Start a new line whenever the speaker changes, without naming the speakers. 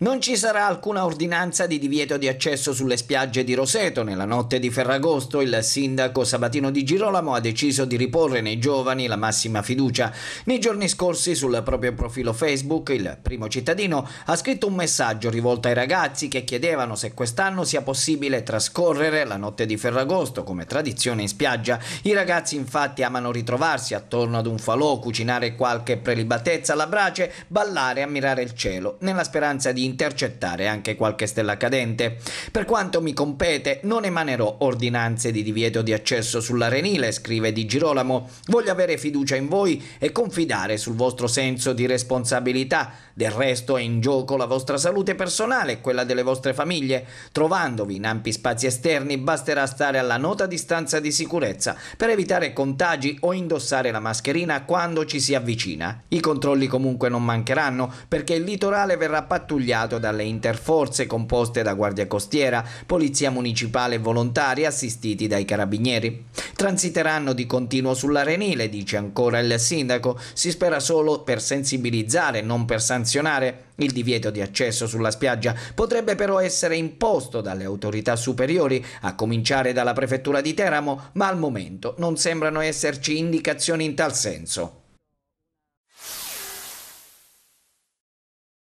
Non ci sarà alcuna ordinanza di divieto di accesso sulle spiagge di Roseto. Nella notte di Ferragosto il sindaco Sabatino Di Girolamo ha deciso di riporre nei giovani la massima fiducia. Nei giorni scorsi sul proprio profilo Facebook il primo cittadino ha scritto un messaggio rivolto ai ragazzi che chiedevano se quest'anno sia possibile trascorrere la notte di Ferragosto come tradizione in spiaggia. I ragazzi infatti amano ritrovarsi attorno ad un falò, cucinare qualche prelibatezza alla brace, ballare e ammirare il cielo, nella speranza di intercettare anche qualche stella cadente. Per quanto mi compete, non emanerò ordinanze di divieto di accesso sull'Arenile, scrive Di Girolamo. Voglio avere fiducia in voi e confidare sul vostro senso di responsabilità. Del resto è in gioco la vostra salute personale e quella delle vostre famiglie. Trovandovi in ampi spazi esterni basterà stare alla nota distanza di sicurezza per evitare contagi o indossare la mascherina quando ci si avvicina. I controlli comunque non mancheranno perché il litorale verrà pattugliato guidato dalle interforze composte da Guardia Costiera, Polizia Municipale e volontari assistiti dai carabinieri. Transiteranno di continuo sull'Arenile, dice ancora il sindaco, si spera solo per sensibilizzare, non per sanzionare. Il divieto di accesso sulla spiaggia potrebbe però essere imposto dalle autorità superiori, a cominciare dalla prefettura di Teramo, ma al momento non sembrano esserci indicazioni in tal senso.